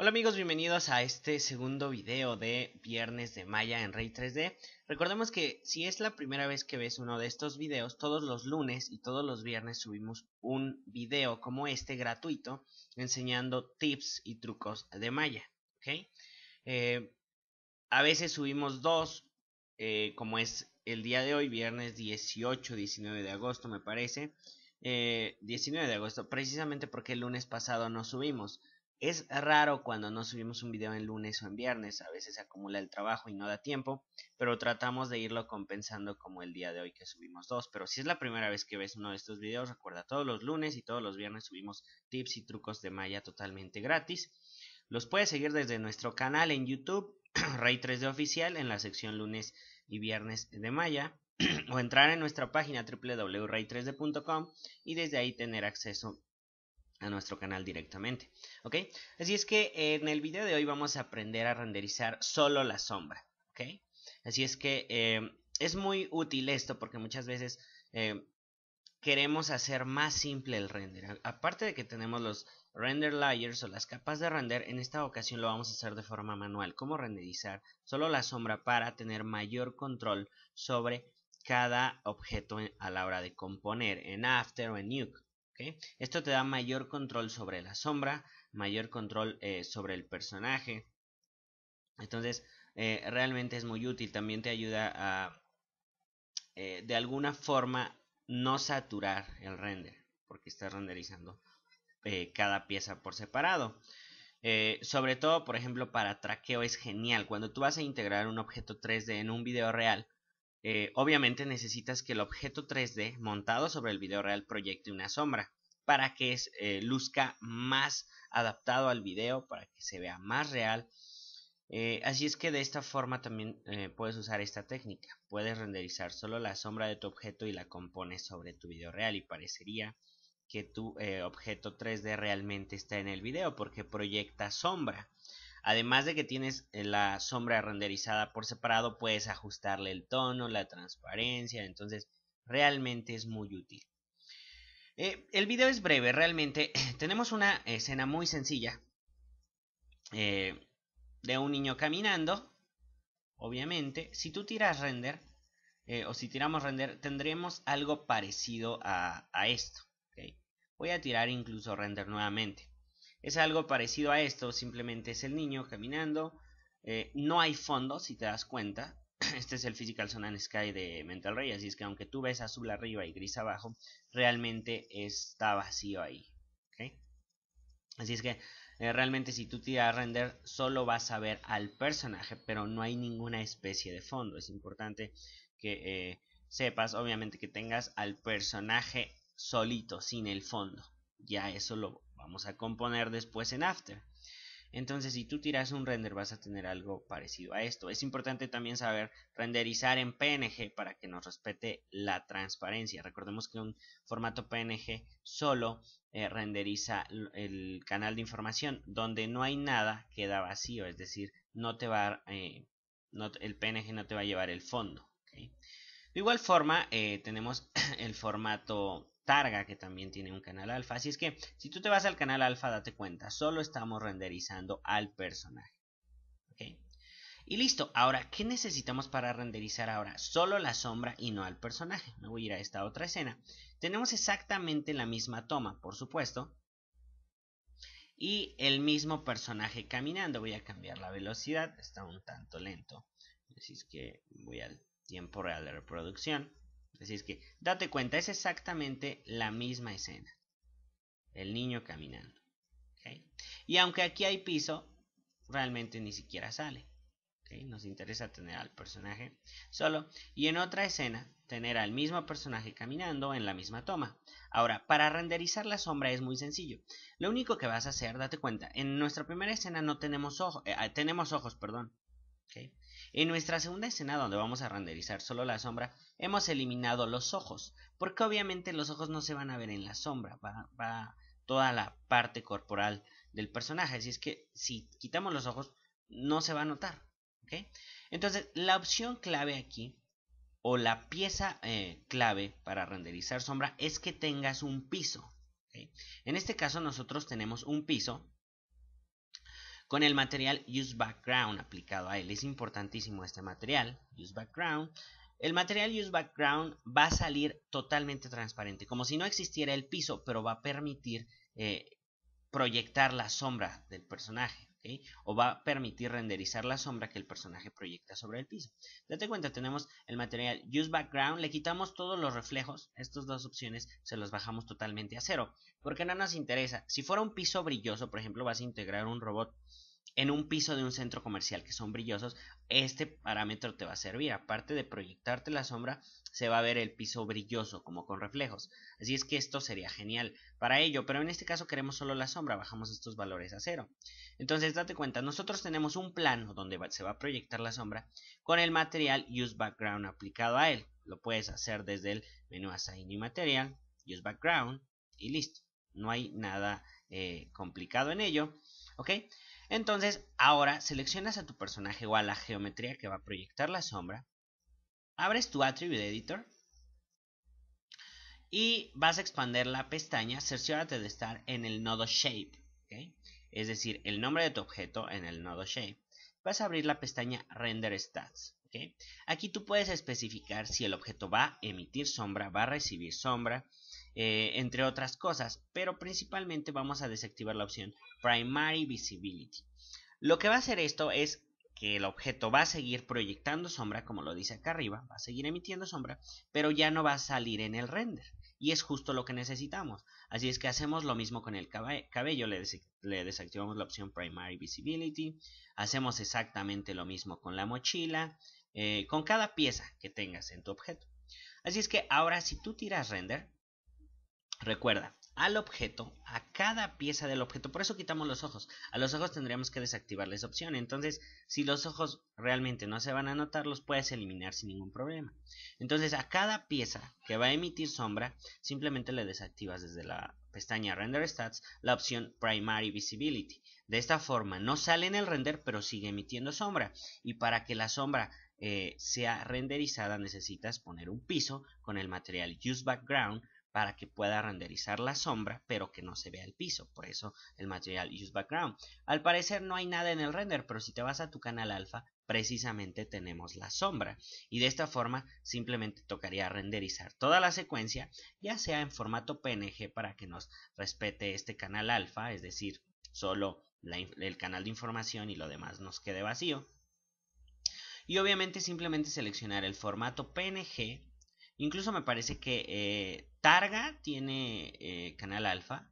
Hola amigos, bienvenidos a este segundo video de Viernes de Maya en Rey 3D. Recordemos que si es la primera vez que ves uno de estos videos, todos los lunes y todos los viernes subimos un video como este gratuito enseñando tips y trucos de Maya. Eh, a veces subimos dos, eh, como es el día de hoy, viernes 18, 19 de agosto me parece. 19 eh, de agosto, precisamente porque el lunes pasado no subimos. Es raro cuando no subimos un video en lunes o en viernes, a veces se acumula el trabajo y no da tiempo, pero tratamos de irlo compensando como el día de hoy que subimos dos. Pero si es la primera vez que ves uno de estos videos, recuerda todos los lunes y todos los viernes subimos tips y trucos de Maya totalmente gratis. Los puedes seguir desde nuestro canal en YouTube, Ray 3D Oficial, en la sección lunes y viernes de Maya, o entrar en nuestra página www.ray3d.com y desde ahí tener acceso a nuestro canal directamente, ¿ok? Así es que eh, en el video de hoy vamos a aprender a renderizar solo la sombra, ¿ok? Así es que eh, es muy útil esto porque muchas veces eh, queremos hacer más simple el render. Aparte de que tenemos los render layers o las capas de render, en esta ocasión lo vamos a hacer de forma manual. ¿Cómo renderizar solo la sombra para tener mayor control sobre cada objeto a la hora de componer en After o en Nuke? Esto te da mayor control sobre la sombra, mayor control eh, sobre el personaje. Entonces, eh, realmente es muy útil. También te ayuda a, eh, de alguna forma, no saturar el render, porque estás renderizando cada pieza por separado. sobre todo, por ejemplo, para traqueo es genial. Cuando tú vas a integrar un objeto 3D en un video real, eh, obviamente necesitas que el objeto 3D montado sobre el video real proyecte una sombra para que eh, luzca más adaptado al video, para que se vea más real. Eh, así es que de esta forma también puedes usar esta técnica. Puedes renderizar solo la sombra de tu objeto y la compones sobre tu video real y parecería que tu objeto 3D realmente está en el video porque proyecta sombra. Además de que tienes eh, la sombra renderizada por separado, puedes ajustarle el tono, la transparencia, entonces realmente es muy útil. Eh, el video es breve, realmente tenemos una escena muy sencilla eh, de un niño caminando, obviamente. Si tú tiras render, o si tiramos render, tendremos algo parecido a, esto. Voy a tirar incluso render nuevamente. Es algo parecido a esto, simplemente es el niño caminando. Eh, no hay fondo, si te das cuenta. Este es el Physical Sun Sky de Mental Ray, así es que aunque tú ves azul arriba y gris abajo, realmente está vacío ahí. Así es que eh, realmente si tú a render solo vas a ver al personaje, pero no hay ninguna especie de fondo. Es importante que eh, sepas, obviamente, que tengas al personaje solito, sin el fondo. Ya eso lo vamos a componer después en After. Entonces, si tú tiras un render, vas a tener algo parecido a esto. Es importante también saber renderizar en PNG para que nos respete la transparencia. Recordemos que un formato PNG solo eh, renderiza el canal de información donde no hay nada, queda vacío. Es decir, no te va, eh, el PNG no te va a llevar el fondo. De igual forma, eh, tenemos el formato Targa, que también tiene un canal alfa. Así es que si tú te vas al canal alfa, date cuenta, solo estamos renderizando al personaje. Y listo, ahora, ¿qué necesitamos para renderizar ahora? Solo la sombra y no al personaje. Me voy a ir a esta otra escena. Tenemos exactamente la misma toma, por supuesto. Y el mismo personaje caminando. Voy a cambiar la velocidad, está un tanto lento. Así es que voy al tiempo real de reproducción. Así es que date cuenta, es exactamente la misma escena. El niño caminando. Y aunque aquí hay piso, realmente ni siquiera sale. Nos interesa tener al personaje solo. Y en otra escena, tener al mismo personaje caminando en la misma toma. Ahora, para renderizar la sombra es muy sencillo. Lo único que vas a hacer, date cuenta, en nuestra primera escena no tenemos ojos, eh, ah, tenemos ojos, perdón, en nuestra segunda escena donde vamos a renderizar solo la sombra, hemos eliminado los ojos, porque obviamente los ojos no se van a ver en la sombra, va, toda la parte corporal del personaje, así es que si quitamos los ojos no se va a notar. Entonces la opción clave aquí, o la pieza eh, clave para renderizar sombra, es que tengas un piso. En este caso nosotros tenemos un piso con el material Use Background aplicado a él. Es importantísimo este material, Use Background. El material Use Background va a salir totalmente transparente, como si no existiera el piso, pero va a permitir eh, proyectar la sombra del personaje. O va a permitir renderizar la sombra que el personaje proyecta sobre el piso. Date cuenta, tenemos el material Use Background, le quitamos todos los reflejos, estas dos opciones se los bajamos totalmente a cero, porque no nos interesa. Si fuera un piso brilloso, por ejemplo, vas a integrar un robot en un piso de un centro comercial que son brillosos, este parámetro te va a servir. Aparte de proyectarte la sombra, se va a ver el piso brilloso, como con reflejos. Así es que esto sería genial para ello, pero en este caso queremos solo la sombra, bajamos estos valores a cero. Entonces, date cuenta, nosotros tenemos un plano donde se va a proyectar la sombra con el material Use Background aplicado a él. Lo puedes hacer desde el menú Assign Material, Use Background y listo. No hay nada eh, complicado en ello, ¿ok? Entonces, ahora seleccionas a tu personaje o a la geometría que va a proyectar la sombra. Abres tu Attribute Editor. Y vas a expandir la pestaña. Cerciórate de estar en el nodo Shape. Es decir, el nombre de tu objeto en el nodo Shape. Vas a abrir la pestaña Render Stats. Aquí tú puedes especificar si el objeto va a emitir sombra, va a recibir sombra eh, entre otras cosas, pero principalmente vamos a desactivar la opción Primary Visibility. Lo que va a hacer esto es que el objeto va a seguir proyectando sombra, como lo dice acá arriba, va a seguir emitiendo sombra, pero ya no va a salir en el render. Y es justo lo que necesitamos. Así es que hacemos lo mismo con el cabello, le, desactivamos la opción Primary Visibility, hacemos exactamente lo mismo con la mochila, eh, con cada pieza que tengas en tu objeto. Así es que ahora si tú tiras render, Recuerda, al objeto, a cada pieza del objeto, por eso quitamos los ojos. A los ojos tendríamos que desactivar esa opción. Entonces, si los ojos realmente no se van a notar, los puedes eliminar sin ningún problema. Entonces, a cada pieza que va a emitir sombra, simplemente le desactivas desde la pestaña Render Stats la opción Primary Visibility. De esta forma, no sale en el render, pero sigue emitiendo sombra. Y para que la sombra eh, sea renderizada, necesitas poner un piso con el material Use Background para que pueda renderizar la sombra pero que no se vea el piso, por eso el material Use Background. Al parecer no hay nada en el render, pero si te vas a tu canal alfa, precisamente tenemos la sombra y de esta forma simplemente tocaría renderizar toda la secuencia, ya sea en formato PNG para que nos respete este canal alfa, es decir, solo el canal de información y lo demás nos quede vacío. Y obviamente simplemente seleccionar el formato PNG Incluso me parece que eh, Targa tiene eh, canal alfa.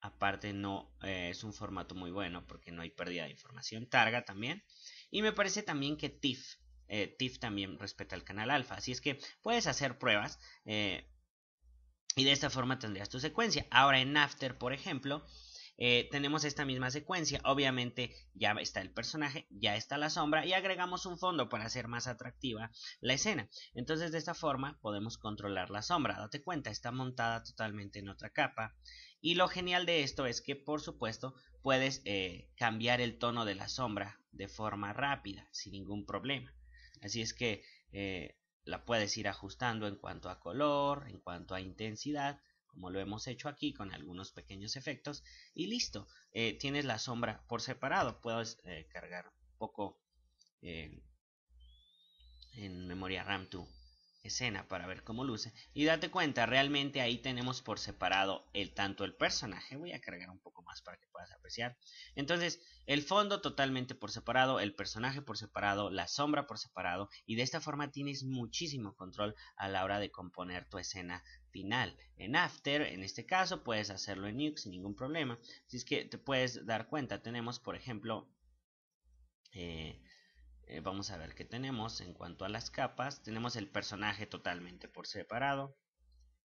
Aparte no eh, es un formato muy bueno porque no hay pérdida de información. Targa también. Y me parece también que TIFF. TIFF también respeta el canal alfa. Así es que puedes hacer pruebas. y de esta forma tendrías tu secuencia. Ahora en After, por ejemplo, eh, tenemos esta misma secuencia. Obviamente ya está el personaje, ya está la sombra y agregamos un fondo para hacer más atractiva la escena. Entonces de esta forma podemos controlar la sombra. Date cuenta, está montada totalmente en otra capa. Y lo genial de esto es que por supuesto puedes eh, cambiar el tono de la sombra de forma rápida, sin ningún problema. Así es que eh, la puedes ir ajustando en cuanto a color, en cuanto a intensidad como lo hemos hecho aquí con algunos pequeños efectos y listo eh, tienes la sombra por separado puedes eh, cargar un poco eh, en memoria RAM 2 escena para ver cómo luce y date cuenta realmente ahí tenemos por separado el tanto el personaje voy a cargar un poco más para que puedas apreciar entonces el fondo totalmente por separado el personaje por separado la sombra por separado y de esta forma tienes muchísimo control a la hora de componer tu escena final en after en este caso puedes hacerlo en nuke sin ningún problema si es que te puedes dar cuenta tenemos por ejemplo eh, eh, vamos a ver qué tenemos en cuanto a las capas. Tenemos el personaje totalmente por separado.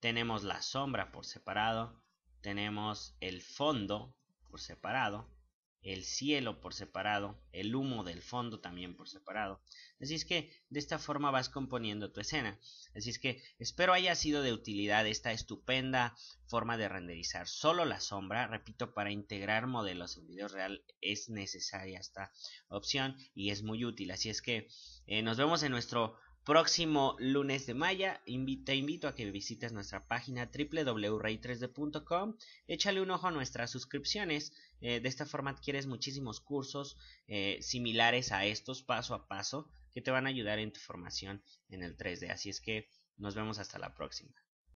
Tenemos la sombra por separado. Tenemos el fondo por separado el cielo por separado, el humo del fondo también por separado. Así es que de esta forma vas componiendo tu escena. Así es que espero haya sido de utilidad esta estupenda forma de renderizar solo la sombra. Repito, para integrar modelos en video real es necesaria esta opción y es muy útil. Así es que eh, nos vemos en nuestro próximo lunes de Maya, te invito a que visites nuestra página www.rey3d.com, échale un ojo a nuestras suscripciones, eh, de esta forma adquieres muchísimos cursos eh, similares a estos paso a paso que te van a ayudar en tu formación en el 3D, así es que nos vemos hasta la próxima.